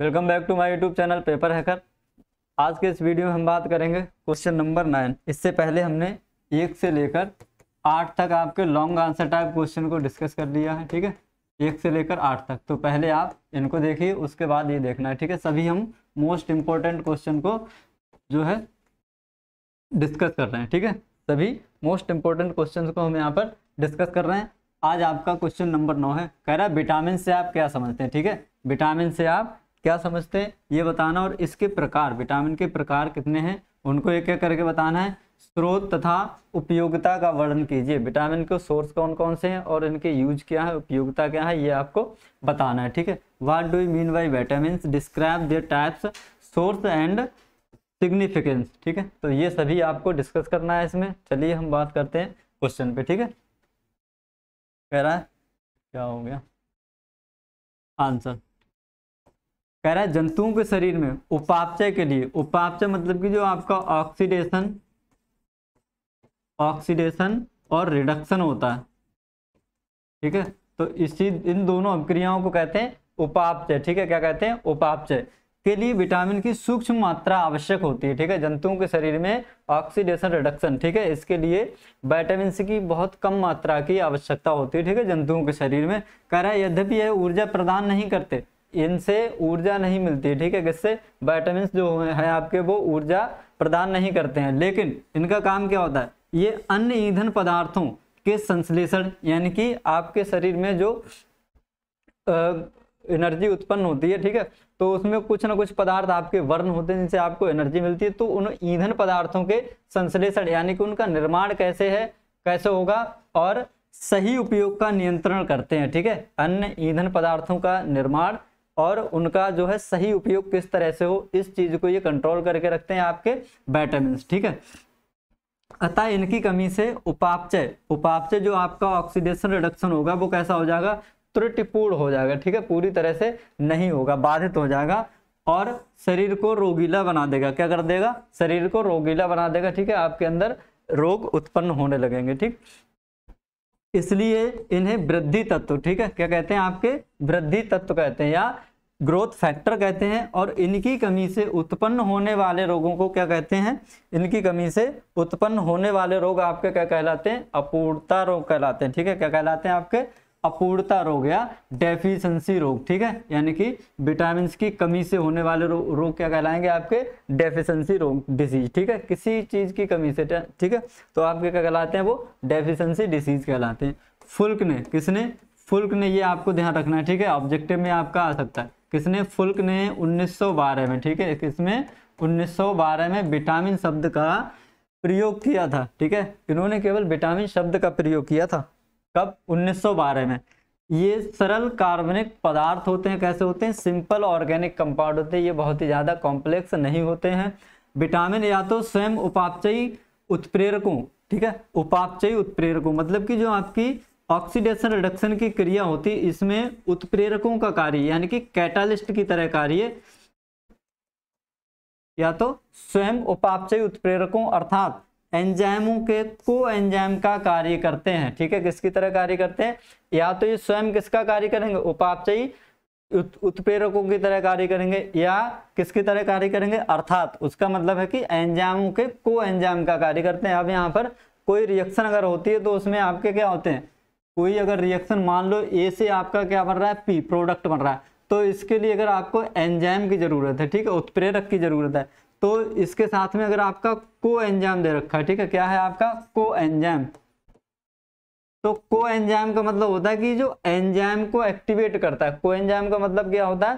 Welcome back to my YouTube channel paper hacker आज के इस वीडियो में हम बात करेंगे क्वेश्चन नंबर नाइन इससे पहले हमने एक से लेकर आठ तक आपके लॉन्ग आंसर टाइप क्वेश्चन को डिस्कस कर लिया है ठीक है एक से लेकर आठ तक तो पहले आप इनको देखिए उसके बाद ये देखना है ठीक है सभी हम मोस्ट इम्पोर्टेंट क्वेश्चन को जो है डिस्कस कर रहे हैं ठीक है सभी मोस्ट इम्पोर्टेंट क्वेश्चन को हम यहाँ पर डिस्कस कर रहे हैं आज आपका क्वेश्चन नंबर नौ है कह रहा है विटामिन से आप क्या समझते हैं ठीक है विटामिन से आप क्या समझते हैं ये बताना और इसके प्रकार विटामिन के प्रकार कितने हैं उनको एक एक करके बताना है स्रोत तथा उपयोगिता का वर्णन कीजिए विटामिन के सोर्स कौन कौन से हैं और इनके यूज क्या है उपयोगिता क्या है ये आपको बताना है ठीक है what do you mean by vitamin describe their types source and significance ठीक है तो ये सभी आपको डिस्कस करना है इसमें चलिए हम बात करते हैं क्वेश्चन पे ठीक है कह रहा है क्या हो गया आंसर कह रहा है जंतुओं के शरीर में उपापचय के लिए उपापचय मतलब कि जो आपका ऑक्सीडेशन ऑक्सीडेशन और रिडक्शन होता है ठीक है तो इसी इन दोनों अभिक्रियाओं को कहते हैं उपापचय ठीक है क्या कहते हैं उपापचय के लिए विटामिन की सूक्ष्म मात्रा आवश्यक होती है ठीक है जंतुओं के शरीर में ऑक्सीडेशन रिडक्शन ठीक है इसके लिए विटामिन सी की बहुत कम मात्रा की आवश्यकता होती है ठीक है जंतुओं के शरीर में कह रहा है यद्यपि यह ऊर्जा प्रदान नहीं करते इनसे ऊर्जा नहीं मिलती ठीक है किससे वाइटामिन जो है आपके वो ऊर्जा प्रदान नहीं करते हैं लेकिन इनका काम क्या होता है ये अन्य ईंधन पदार्थों के संश्लेषण यानी कि आपके शरीर में जो एनर्जी उत्पन्न होती है ठीक है तो उसमें कुछ ना कुछ पदार्थ आपके वर्ण होते हैं जिनसे आपको एनर्जी मिलती है तो उन ईंधन पदार्थों के संश्लेषण यानी कि उनका निर्माण कैसे है कैसे होगा और सही उपयोग का नियंत्रण करते हैं ठीक है अन्य ईंधन पदार्थों का निर्माण और उनका जो है सही उपयोग किस तरह से हो इस चीज को ये कंट्रोल करके रखते हैं आपके वैटामिन ठीक है अतः इनकी कमी से उपापचय उपापचय जो आपका ऑक्सीडेशन रिडक्शन होगा वो कैसा हो जाएगा त्रुटिपूर्ण हो जाएगा ठीक है पूरी तरह से नहीं होगा बाधित हो जाएगा और शरीर को रोगीला बना देगा क्या कर देगा शरीर को रोगीला बना देगा ठीक है आपके अंदर रोग उत्पन्न होने लगेंगे ठीक इसलिए इन्हें वृद्धि तत्व ठीक है क्या कहते हैं आपके वृद्धि तत्व कहते हैं या ग्रोथ फैक्टर कहते हैं और इनकी कमी से उत्पन्न होने वाले रोगों को क्या कहते हैं इनकी कमी से उत्पन्न होने वाले रोग आपके क्या कहलाते हैं अपूर्णता रोग कहलाते हैं ठीक है क्या कहलाते हैं आपके अपूर्णता रोग या डेफिशंसी रोग ठीक है यानी कि विटामिन की कमी से होने वाले रो, रोग क्या कहलाएंगे आपके डेफिशंसी रोग डिजीज ठीक है किसी चीज़ की कमी से ठीक है तो आपके क्या कहलाते हैं वो डेफिशंसी डिजीज कहलाते हैं फुल्क ने किसने फुल्क ने ये आपको ध्यान रखना है ठीक है ऑब्जेक्टिव में आपका आ सकता है किसने फुल्क ने उन्नीस में ठीक है किसमें उन्नीस में विटामिन शब्द का प्रयोग किया था ठीक है इन्होंने केवल विटामिन शब्द का प्रयोग किया था कब 1912 में ये सरल कार्बनिक पदार्थ होते हैं कैसे होते हैं सिंपल ऑर्गेनिक कंपाउंड होते हैं ये बहुत ही ज़्यादा कॉम्प्लेक्स नहीं होते हैं विटामिन या तो स्वयं उपापचयी उत्प्रेरकों ठीक है उपापचयी उत्प्रेरकों मतलब कि जो आपकी ऑक्सीडेशन रिडक्शन की क्रिया होती है इसमें उत्प्रेरकों का कार्य यानी कि कैटालिस्ट की तरह कार्य या तो स्वयं उपापचयी उत्प्रेरकों अर्थात एंजाइमों के को एंजाइम का कार्य करते हैं ठीक है किसकी तरह कार्य करते हैं या तो ये स्वयं किसका कार्य करेंगे उपापचयी उत, की तरह कार्य करेंगे या किसकी तरह कार्य करेंगे अर्थात उसका मतलब है कि एंजाइमों के को एंजाइम का कार्य करते हैं अब यहाँ पर कोई रिएक्शन अगर होती है तो उसमें आपके क्या होते हैं कोई अगर रिएक्शन मान लो ए से आपका क्या बन रहा है पी प्रोडक्ट बन रहा है तो इसके लिए अगर आपको एंजाइम की ज़रूरत है ठीक है उत्प्रेरक की ज़रूरत है तो इसके साथ में अगर आपका को एंजाम दे रखा है ठीक है क्या है आपका को एंजाम तो को एंजाम का मतलब होता है कि जो एंजाम को एक्टिवेट करता है को एंजाम का मतलब क्या होता है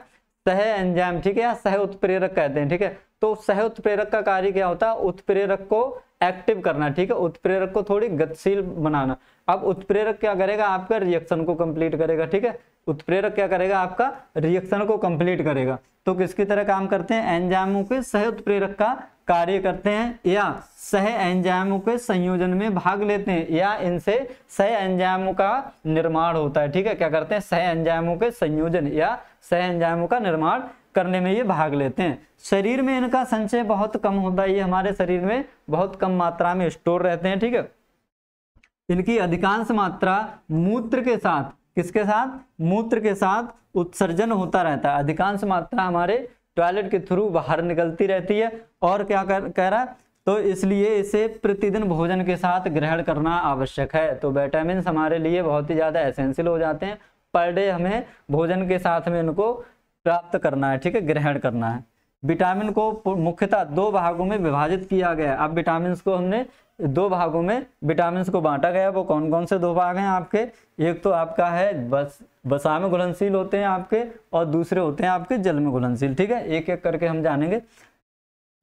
सह एंजाम ठीक है या सह उत्प्रेरक कहते हैं ठीक है तो सह उत्प्रेरक का कार्य क्या होता है उत्प्रेरक को एक्टिव करना ठीक है उत्प्रेरक को थोड़ी गतिशील बनाना अब उत्प्रेरक क्या करेगा आपका रिएक्शन को कंप्लीट करेगा ठीक है उत्प्रेरक क्या करेगा आपका रिएक्शन को कंप्लीट करेगा तो किसकी तरह काम करते हैं एंजाइमों के सह उत्प्रेरक का कार्य करते हैं या सह एंजाइमों के संयोजन में भाग लेते हैं या इनसे सह एंजाइमों का निर्माण होता है ठीक है क्या करते हैं सह एंजाइमों के संयोजन या सह एंजाइमों का निर्माण करने में ये भाग लेते हैं शरीर में इनका संचय बहुत कम होता है ये हमारे शरीर में बहुत कम मात्रा में स्टोर रहते हैं ठीक है इनकी अधिकांश मात्रा मूत्र के साथ किसके साथ मूत्र के साथ उत्सर्जन होता रहता है अधिकांश मात्रा हमारे टॉयलेट के थ्रू बाहर निकलती रहती है और क्या कर कह रहा है तो इसलिए इसे प्रतिदिन भोजन के साथ ग्रहण करना आवश्यक है तो विटामिन हमारे लिए बहुत ही ज़्यादा एसेंशियल हो जाते हैं पर डे हमें भोजन के साथ में इनको प्राप्त करना है ठीक है ग्रहण करना है विटामिन को मुख्यतः दो भागों में विभाजित किया गया अब विटामिन को हमने दो भागों में विटामिन को बांटा गया वो कौन कौन से दो भाग हैं आपके एक तो आपका है बस बसा में घुलनशील होते हैं आपके और दूसरे होते हैं आपके जल में घुलनशील ठीक है एक एक करके हम जानेंगे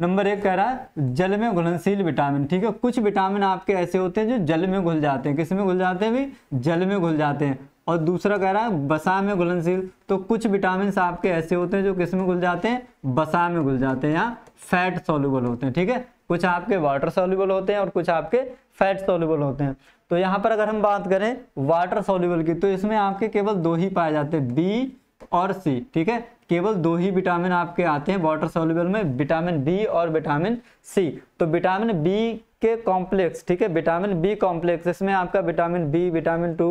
नंबर एक कह रहा है जल में घुलनशील विटामिन ठीक है कुछ विटामिन आपके ऐसे होते हैं जो जल में घुल जाते हैं किस में घुल जाते हैं भी जल में घुल जाते हैं और दूसरा कह रहा है बसा में घुलनशील तो कुछ विटामिन आपके ऐसे होते हैं जो किस में घुल जाते हैं बसा में घुल जाते हैं यहाँ फैट सोल्यूबल होते हैं ठीक है कुछ आपके वाटर सोल्यूबल होते हैं और कुछ आपके फैट सोल्यूबल होते हैं तो यहाँ पर अगर हम बात करें वाटर सोल्यूबल की तो इसमें आपके केवल दो ही पाए जाते हैं बी और सी ठीक है केवल दो ही विटामिन आपके आते हैं वाटर सोल्यूबल में विटामिन बी और विटामिन सी तो विटामिन बी के कॉम्प्लेक्स ठीक है विटामिन बी कॉम्प्लेक्स इसमें आपका vitamin B vitamin two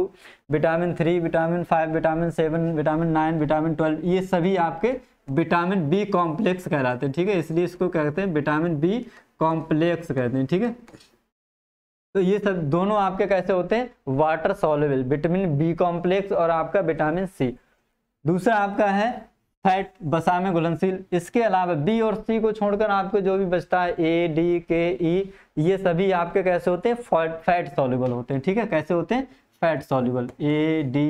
vitamin three vitamin five vitamin seven vitamin nine vitamin twelve ये सभी आपके विटामिन बी कॉम्प्लेक्स कहलाते हैं ठीक है इसलिए इसको कहते हैं विटामिन बी कॉम्प्लेक्स कहते हैं ठीक है तो ये सब दोनों आपके कैसे होते हैं water soluble vitamin B complex और आपका विटामिन सी दूसरा आपका है फैट बसा में घुलनशील इसके अलावा बी और सी को छोड़कर आपको जो भी बचता है ए डी के ई ये सभी आपके कैसे होते हैं फैट सॉल्युबल होते हैं ठीक है कैसे होते हैं fat soluble A D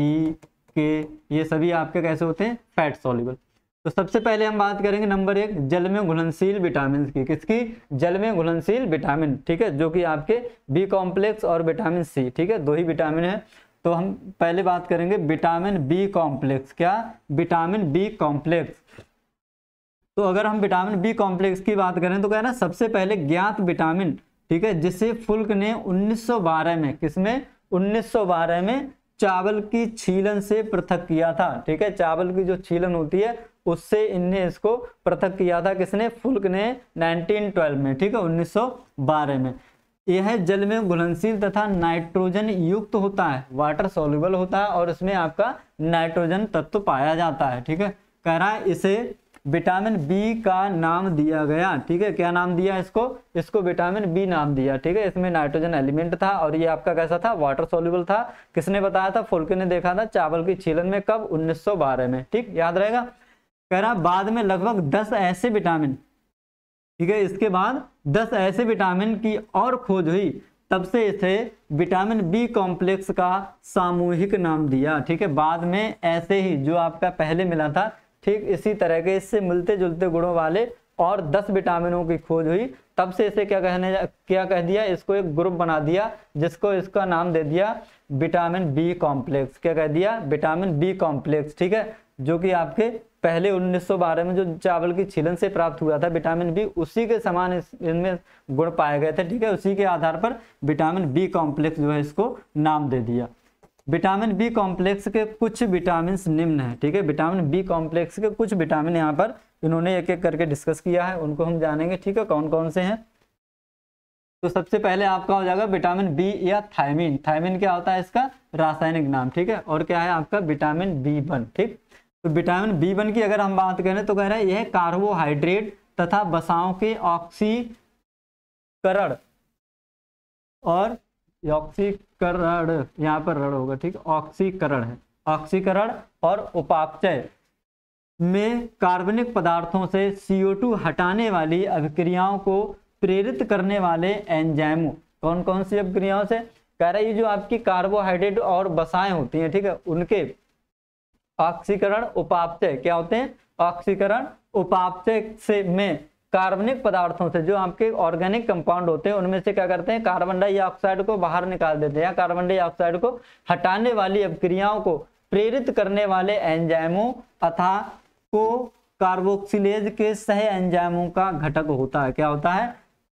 E K ये सभी आपके कैसे होते हैं फैट सॉल्युबल तो सबसे पहले हम बात करेंगे नंबर एक जल में घुलनशील विटामिन की किसकी जल में घुलनशील विटामिन ठीक है जो कि आपके बी कॉम्प्लेक्स और विटामिन सी ठीक है दो ही विटामिन है तो हम पहले बात करेंगे विटामिन बी कॉम्प्लेक्स क्या विटामिन बी कॉम्प्लेक्स तो अगर हम विटामिन बी कॉम्प्लेक्स की बात करें तो कह रहा सबसे पहले ज्ञात विटामिन ठीक है जिसे फुल्क ने 1912 में किसमें 1912 में चावल की छीलन से पृथक किया था ठीक है चावल की जो छीलन होती है उससे इनने इसको पृथक किया था किसने फुल्क ने 1912 में ठीक है 1912 में यह जल में घुलनशील तथा नाइट्रोजन युक्त होता है वाटर सोल्यूबल होता है और इसमें आपका नाइट्रोजन तत्व पाया जाता है ठीक है कह रहा है इसे विटामिन बी का नाम दिया गया ठीक है क्या नाम दिया इसको इसको विटामिन बी नाम दिया ठीक है इसमें नाइट्रोजन एलिमेंट था और ये आपका कैसा था वाटर सोल्यूबल था किसने बताया था फुल्के ने देखा था चावल की छीलन में कब उन्नीस में ठीक याद रहेगा कह रहा बाद में लगभग दस ऐसे विटामिन ठीक है इसके बाद दस ऐसे विटामिन की और खोज हुई तब से इसे विटामिन बी कॉम्प्लेक्स का सामूहिक नाम दिया ठीक है बाद में ऐसे ही जो आपका पहले मिला था ठीक इसी तरह के इससे मिलते जुलते गुणों वाले और 10 विटामिनों की खोज हुई तब से इसे क्या कहने क्या कह दिया इसको एक ग्रुप बना दिया जिसको इसका नाम दे दिया विटामिन बी कॉम्प्लेक्स क्या कह दिया विटामिन बी कॉम्प्लेक्स ठीक है जो कि आपके पहले 1912 में जो चावल की छिलन से प्राप्त हुआ था विटामिन बी उसी के समान इसमें गुण पाए गए थे ठीक है उसी के आधार पर विटामिन बी कॉम्प्लेक्स जो है इसको नाम दे दिया विटामिन बी कॉम्प्लेक्स के कुछ विटामिन निम्न है ठीक है विटामिन बी कॉम्प्लेक्स के कुछ विटामिन यहाँ पर इन्होंने एक एक करके डिस्कस किया है उनको हम जानेंगे ठीक है कौन कौन से हैं तो सबसे पहले आपका हो जाएगा विटामिन बी या थायमिन थायमिन क्या होता है इसका रासायनिक नाम ठीक है और क्या है आपका विटामिन बी वन ठीक तो विटामिन बी वन की अगर हम बात करें तो कह रहे हैं यह कार्बोहाइड्रेट तथा बसाओं के ऑक्सीकरण और ऑक्सीकरण यहाँ पर रण होगा ठीक ऑक्सीकरण है ऑक्सीकरण और उपापचय में कार्बनिक पदार्थों से CO2 हटाने वाली अभिक्रियाओं को प्रेरित करने वाले एंजाइमों कौन कौन सी अभिक्रियाओं से कह रहा है ये जो आपकी कार्बोहाइड्रेट और बसाएं होती हैं ठीक है उनके ऑक्सीकरण उपापचय क्या होते हैं ऑक्सीकरण उपापचय से में कार्बनिक पदार्थों से जो आपके ऑर्गेनिक कंपाउंड होते हैं उनमें से क्या करते हैं कार्बन डाइऑक्साइड को बाहर निकाल देते हैं या कार्बन डाइऑक्साइड को हटाने वाली अभिक्रियाओं को प्रेरित करने वाले एंजाइमों अथा को कार्बोक्सिलेज के सह एंजाइमों का घटक होता है क्या होता है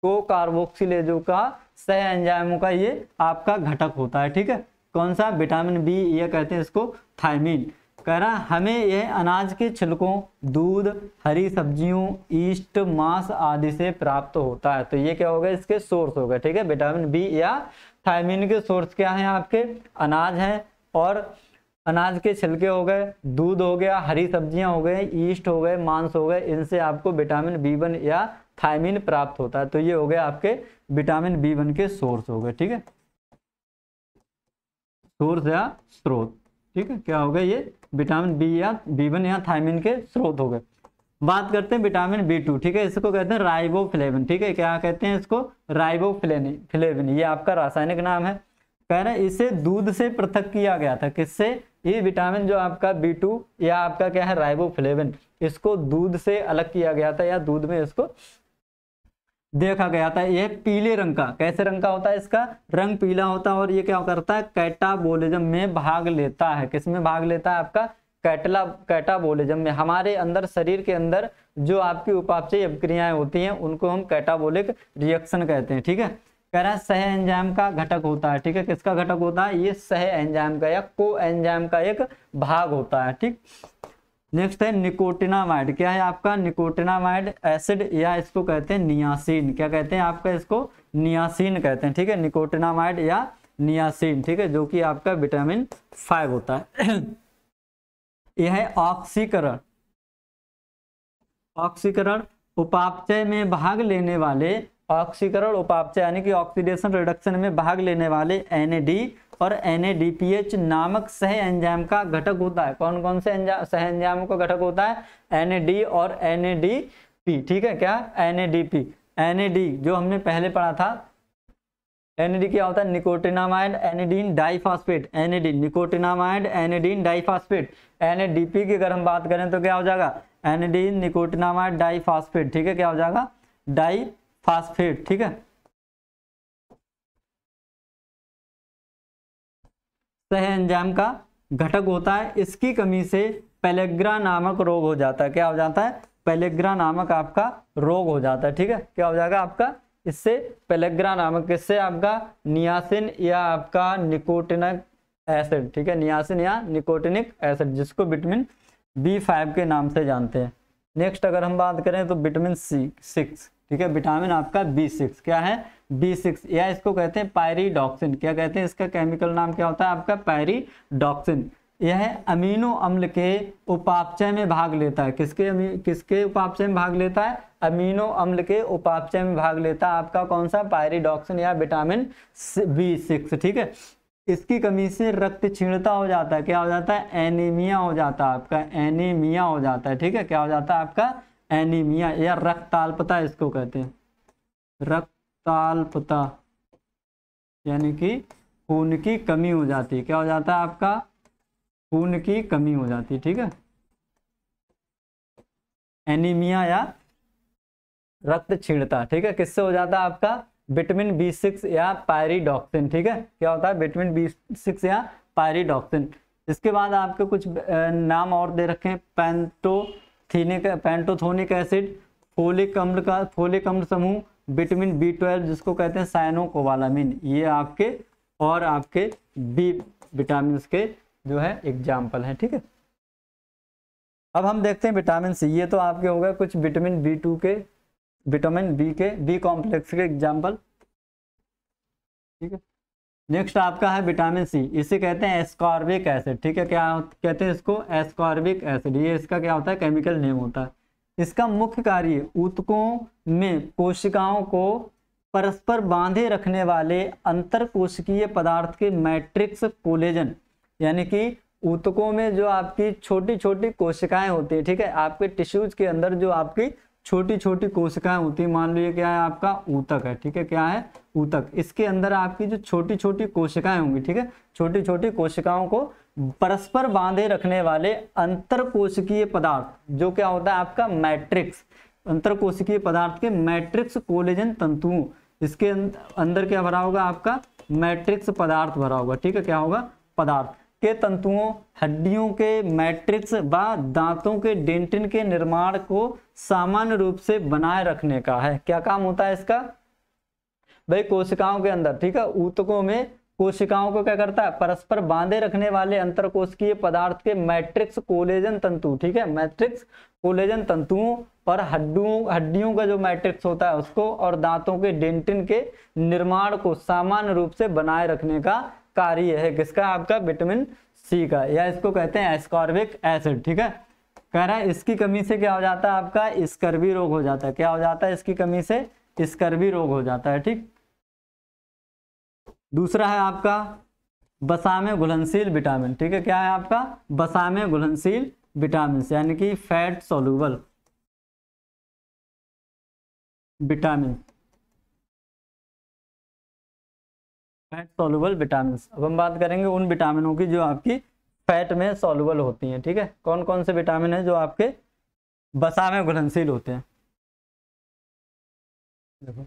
को कार्बोक्सिलेजो का सह एंजाइमों का ये आपका घटक होता है ठीक है कौन सा विटामिन बी ये कहते हैं इसको थायमिन कह रहा हमें यह अनाज के छिलकों दूध हरी सब्जियों ईस्ट मांस आदि से प्राप्त होता है तो ये क्या होगा इसके सोर्स हो गए ठीक है विटामिन बी या थायमिन के सोर्स क्या है आपके अनाज हैं और अनाज के छिलके हो गए दूध हो गया हरी सब्जियां हो गई ईस्ट हो गए मांस हो गए इनसे आपको विटामिन बी वन या थायमिन प्राप्त होता है तो ये हो गए आपके विटामिन बी वन के सोर्स हो गए ठीक है सोर्स या स्रोत ठीक है क्या हो ये विटामिन बी या बी वन या थायमिन के स्रोत हो गए बात करते हैं विटामिन बी टू ठीक है इसको कहते हैं राइबोफ्लेविन ठीक है क्या कहते हैं इसको राइबोफ्लेविन फ्लेविन ये आपका रासायनिक नाम है कह रहे इसे दूध से पृथक किया गया था किससे ये विटामिन जो आपका बी टू या आपका क्या है फ्लेविन इसको दूध से अलग किया गया था या दूध में इसको देखा गया था यह पीले रंग का कैसे रंग का होता है इसका रंग पीला होता है और ये क्या करता है कैटाबोलिज्म में भाग लेता है किस में भाग लेता है आपका कैटला कैटाबोलिज्म में हमारे अंदर शरीर के अंदर जो आपकी उपापचय क्रियाएं होती हैं उनको हम कैटाबोलिक रिएक्शन कहते हैं ठीक है कह रहा है सह एंजाम का घटक होता है ठीक है किसका घटक होता है ये सह एंजाम का या को एंजाम का एक भाग होता है ठीक नेक्स्ट है निकोटिनामाइड क्या है आपका निकोटिनामाइड एसिड या इसको कहते हैं नियासीन क्या कहते हैं आपका इसको नियासीन कहते हैं ठीक है निकोटिनामाइड या नियासीन ठीक है जो कि आपका विटामिन फाइव होता है यह है ऑक्सीकरण ऑक्सीकरण उपापचय में भाग लेने वाले ऑक्सीकरण उपापचय यानी कि ऑक्सीडेशन रिडक्शन में भाग लेने वाले एनएडी और एन नामक सह एंजाइम का घटक होता है कौन कौन से सह एंजाइम का घटक होता है एन और एन ठीक है क्या एन एन जो हमने पहले पढ़ा था एनडी क्या होता है nicotinamide adenine diphosphate ND nicotinamide adenine diphosphate NDP की अगर हम बात करें तो क्या हो जाएगा एनिडीन निकोटिनामाइड डाइफॉस्फेट ठीक है क्या हो जाएगा डाइफॉस्फेट ठीक है सह एंजाइम का घटक होता है इसकी कमी से पेलेग्रा नामक रोग हो जाता है क्या हो जाता है पेलेग्रा नामक आपका रोग हो जाता है ठीक है क्या हो जाएगा आपका इससे पेलेग्रा नामक इससे आपका नियासिन या आपका निकोटिनक एसिड ठीक है नियासिन या निकोटिनिक एसिड जिसको विटामिन बी फाइव के नाम से जानते हैं नेक्स्ट अगर हम बात करें तो विटामिन सी सिक्स ठीक है विटामिन आपका बी सिक्स क्या है बी सिक्स या इसको कहते हैं पायरीडॉक्सिन क्या कहते हैं इसका केमिकल नाम क्या होता है आपका पायरीडॉक्सिन यह अमीनो अम्ल के उपापचय में भाग लेता है किसके किसके उपापचय में भाग लेता है अमीनो अम्ल के उपापचय में भाग लेता है आपका कौन सा पायरीडॉक्सिन या विटामिन बी सिक्स ठीक है इसकी कमी से रक्त छीणता हो जाता है क्या हो जाता है एनीमिया हो जाता है आपका एनीमिया हो जाता है ठीक है क्या हो जाता है आपका एनीमिया या रक्ताल्पता इसको कहते हैं रक्त तालपता यानी कि खून की कमी हो जाती है क्या हो जाता है आपका खून की कमी हो जाती है ठीक है एनीमिया या रक्त छीणता ठीक है किससे हो जाता है आपका विटामिन बी सिक्स या पायरीडॉक्सिन ठीक है क्या होता है विटामिन बी सिक्स या पायरीडॉक्सिन इसके बाद आपके कुछ नाम और दे रखे हैं पेंटोथीनिक पेंटोथोनिक एसिड फोलिक अम्ल का फोलिक अम्ल समूह विटामिन बी ट्वेल्व जिसको कहते हैं साइनोकोवालामिन ये आपके और आपके बी विटामिन के जो है एग्जाम्पल हैं ठीक है अब हम देखते हैं विटामिन सी ये तो आपके हो गए कुछ विटामिन बी टू के विटामिन बी के बी कॉम्प्लेक्स के एग्जाम्पल ठीक है नेक्स्ट आपका है विटामिन सी इसे कहते हैं एस्कॉर्बिक एसिड ठीक है क्या कहते हैं इसको एस्कॉर्बिक एसिड ये इसका क्या होता है केमिकल नेम होता है इसका मुख्य कार्य ऊतकों में कोशिकाओं को परस्पर बांधे रखने वाले अंतर कोशिकीय पदार्थ के मैट्रिक्स कोलेजन यानी कि ऊतकों में जो आपकी छोटी छोटी कोशिकाएं होती है ठीक है आपके टिश्यूज के अंदर जो आपकी छोटी छोटी कोशिकाएं होती है मान लीजिए क्या है आपका ऊतक है ठीक है क्या है ऊतक इसके अंदर आपकी जो छोटी छोटी कोशिकाएं होंगी ठीक है छोटी छोटी कोशिकाओं को परस्पर बांधे रखने वाले अंतर कोशिकीय पदार्थ जो क्या होता है आपका मैट्रिक्स अंतर कोशिकीय पदार्थ के मैट्रिक्स कोलेजन तंतुओं इसके अं-, अंदर क्या भरा होगा आपका मैट्रिक्स पदार्थ भरा होगा ठीक है क्या होगा पदार्थ के तंतुओं हड्डियों के मैट्रिक्स व दांतों के डेंटिन के निर्माण को सामान्य रूप से बनाए रखने का है क्या काम होता है इसका भाई कोशिकाओं के अंदर ठीक है ऊतकों में कोशिकाओं को क्या करता है परस्पर बांधे रखने वाले अंतर कोशिकीय पदार्थ के मैट्रिक्स कोलेजन तंतु ठीक है मैट्रिक्स कोलेजन तंतुओं और हड्डियों हड्डियों का जो मैट्रिक्स होता है उसको और दांतों के डेंटिन के निर्माण को सामान्य रूप से बनाए रखने का कार्य है किसका आपका विटामिन सी का या इसको कहते हैं एस्कॉर्बिक एसिड ठीक है कह रहा है इसकी कमी से क्या हो जाता है आपका स्कर्वी रोग हो जाता है क्या हो जाता है इसकी कमी से स्कर्वी रोग हो जाता है ठीक दूसरा है आपका बसा में घुलनशील विटामिन ठीक है क्या है आपका बसा में घुलनशील विटामिन यानी कि fat soluble vitamin fat soluble vitamin अब हम बात करेंगे उन विटामिनों की जो आपकी फैट में सोलूबल होती हैं ठीक है थीके? कौन कौन से विटामिन है जो आपके बसा में घुलनशील होते हैं देखो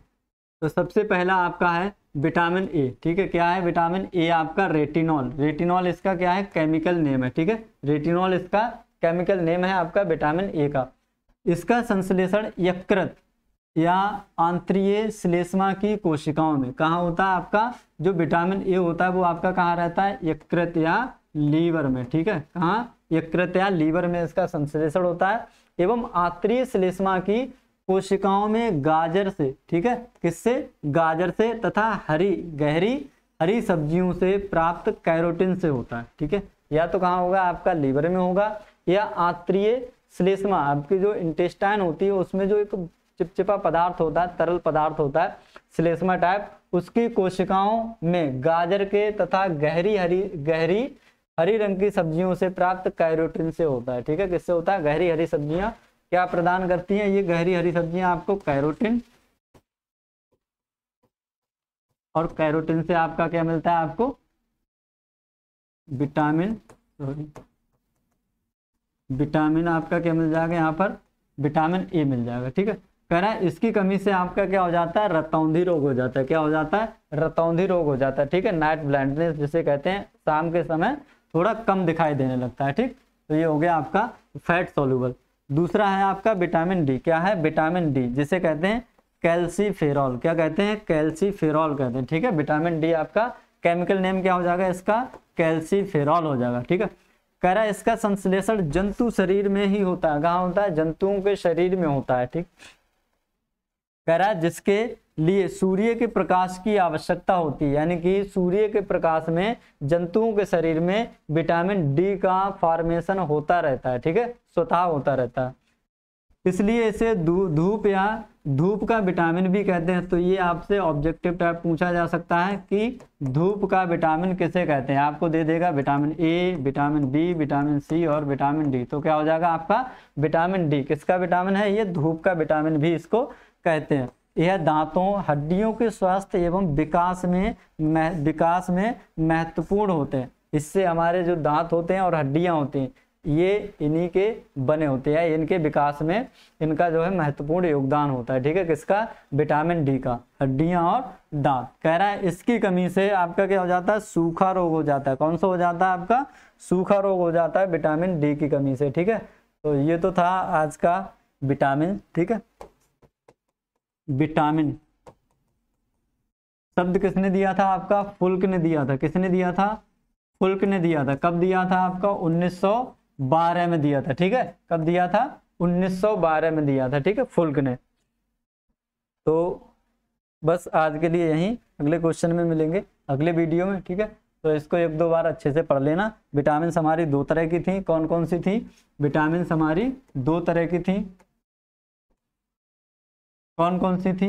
तो सबसे पहला आपका है विटामिन ए ठीक है क्या है विटामिन ए आपका रेटिनॉल रेटिनॉल इसका क्या है केमिकल नेम है ठीक है रेटिनॉल इसका केमिकल नेम है आपका विटामिन ए का इसका संश्लेषण यकृत या आंतरीय श्लेष्मा की कोशिकाओं में कहाँ होता है आपका जो विटामिन ए होता है वो आपका कहाँ रहता है यकृत या लीवर में ठीक है कहाँ यकृत या लीवर में इसका संश्लेषण होता है एवं आंतरीय श्लेष्मा की कोशिकाओं में गाजर से ठीक है किससे गाजर से तथा हरी गहरी हरी सब्जियों से प्राप्त कैरोटिन से होता है ठीक है या तो कहाँ होगा आपका लीवर में होगा या आत्रीय श्लेषमा आपकी जो इंटेस्टाइन होती है उसमें जो एक चिपचिपा पदार्थ होता है तरल पदार्थ होता है श्लेषमा टाइप उसकी कोशिकाओं में गाजर के तथा गहरी हरी गहरी हरी रंग की सब्जियों से प्राप्त कैरोटिन से होता है ठीक है किससे होता है गहरी हरी सब्जियां क्या प्रदान करती हैं ये गहरी हरी सब्जियां आपको कैरोटिन और कैरोटिन से आपका क्या मिलता है आपको विटामिन सॉरी विटामिन आपका क्या मिल जाएगा यहाँ पर विटामिन ए मिल जाएगा ठीक है कह रहा है इसकी कमी से आपका क्या हो जाता है रतौंधी रोग हो जाता है क्या हो जाता है रतौंधी रोग हो जाता है ठीक है नाइट ब्लाइंडनेस जिसे कहते हैं शाम के समय थोड़ा कम दिखाई देने लगता है ठीक तो ये हो गया आपका फैट सोल्यूबल दूसरा है आपका विटामिन डी क्या है विटामिन डी जिसे कहते हैं कैल्सीफेरॉल क्या कहते हैं कैल्सीफेरॉल कहते हैं ठीक है विटामिन डी आपका केमिकल नेम क्या हो जाएगा इसका कैल्सीफेरॉल हो जाएगा ठीक है कह रहा है इसका संश्लेषण जंतु शरीर में ही होता है कहाँ होता है जंतुओं के शरीर में होता है ठीक कह रहा है जिसके लिए सूर्य के प्रकाश की आवश्यकता होती है यानी कि सूर्य के प्रकाश में जंतुओं के शरीर में विटामिन डी का फॉर्मेशन होता रहता है ठीक है स्वतः होता रहता है इसलिए इसे धूप या धूप का विटामिन भी कहते हैं तो ये आपसे ऑब्जेक्टिव टाइप पूछा जा सकता है कि धूप का विटामिन किसे कहते हैं आपको दे देगा vitamin A vitamin B vitamin C और विटामिन डी तो क्या हो जाएगा आपका विटामिन डी किसका विटामिन है ये धूप का विटामिन भी इसको कहते हैं यह दांतों हड्डियों के स्वास्थ्य एवं विकास में मह, विकास में महत्वपूर्ण होते हैं इससे हमारे जो दांत होते हैं और हड्डियां होती हैं ये इन्हीं के बने होते हैं इनके विकास में इनका जो है महत्वपूर्ण योगदान होता है ठीक है किसका विटामिन डी का हड्डियां और दांत कह रहा है इसकी कमी से आपका क्या हो जाता है सूखा रोग हो जाता है कौन सा हो जाता है आपका सूखा रोग हो जाता है विटामिन डी की कमी से ठीक है तो ये तो था आज का विटामिन ठीक है विटामिन शब्द किसने दिया था आपका फुल्क ने दिया था किसने दिया था फुल्क ने दिया था कब दिया था आपका 1912 में दिया था ठीक है कब दिया था 1912 में दिया था ठीक है फुल्क ने तो बस आज के लिए यही अगले क्वेश्चन में मिलेंगे अगले वीडियो में ठीक है तो इसको एक दो बार अच्छे से पढ़ लेना विटामिन हमारी दो तरह की थी कौन कौन सी थी विटामिन हमारी दो तरह की थी कौन कौन सी थी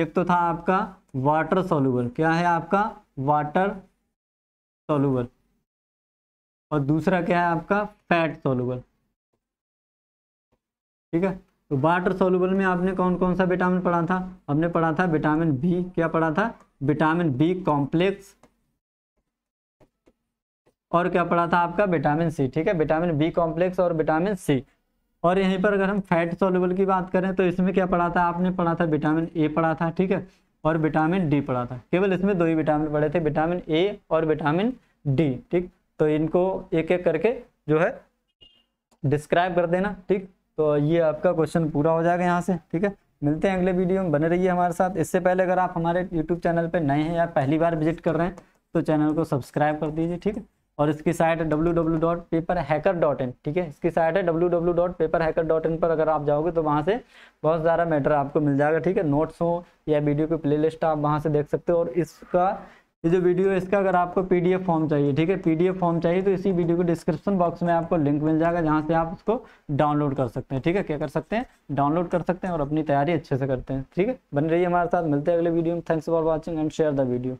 एक तो था आपका वाटर सोलूबल क्या है आपका वाटर सोलूबल और दूसरा क्या है आपका फैट सोलूबल ठीक है तो वाटर सोलूबल में आपने कौन कौन सा विटामिन पढ़ा था हमने पढ़ा था विटामिन बी क्या पढ़ा था विटामिन बी कॉम्प्लेक्स और क्या पढ़ा था आपका विटामिन सी ठीक है विटामिन बी कॉम्प्लेक्स और विटामिन सी और यहीं पर अगर हम फैट सोल्यूबल की बात करें तो इसमें क्या पढ़ा था आपने पढ़ा था विटामिन ए पढ़ा था ठीक है और विटामिन डी पढ़ा था केवल इसमें दो ही विटामिन पढ़े थे विटामिन ए और विटामिन डी ठीक तो इनको एक एक करके जो है डिस्क्राइब कर देना ठीक तो ये आपका क्वेश्चन पूरा हो जाएगा यहाँ से ठीक है मिलते हैं अगले वीडियो में बने रहिए हमारे साथ इससे पहले अगर आप हमारे यूट्यूब चैनल पर नए हैं या पहली बार विजिट कर रहे हैं तो चैनल को सब्सक्राइब कर दीजिए ठीक है और इसकी साइट है इन ठीक है इसकी साइट है इन पर अगर आप जाओगे तो वहाँ से बहुत सारा मैटर आपको मिल जाएगा ठीक है नोट्स हो या वीडियो की लिस्ट आप वहाँ से देख सकते हो और इसका ये जो वीडियो है इसका अगर आपको पीडीएफ फॉर्म चाहिए ठीक है पीडीएफ फॉर्म चाहिए तो इसी वीडियो के डिस्क्रिप्शन बॉक्स में आपको लिंक मिल जाएगा जहाँ से आप उसको डाउनलोड कर सकते हैं ठीक है क्या कर सकते हैं डाउनलोड कर सकते हैं और अपनी तैयारी अच्छे से करते हैं ठीक है बन रही है हमारे साथ मिलते हैं अगले वीडियो में thanks for watching and share the video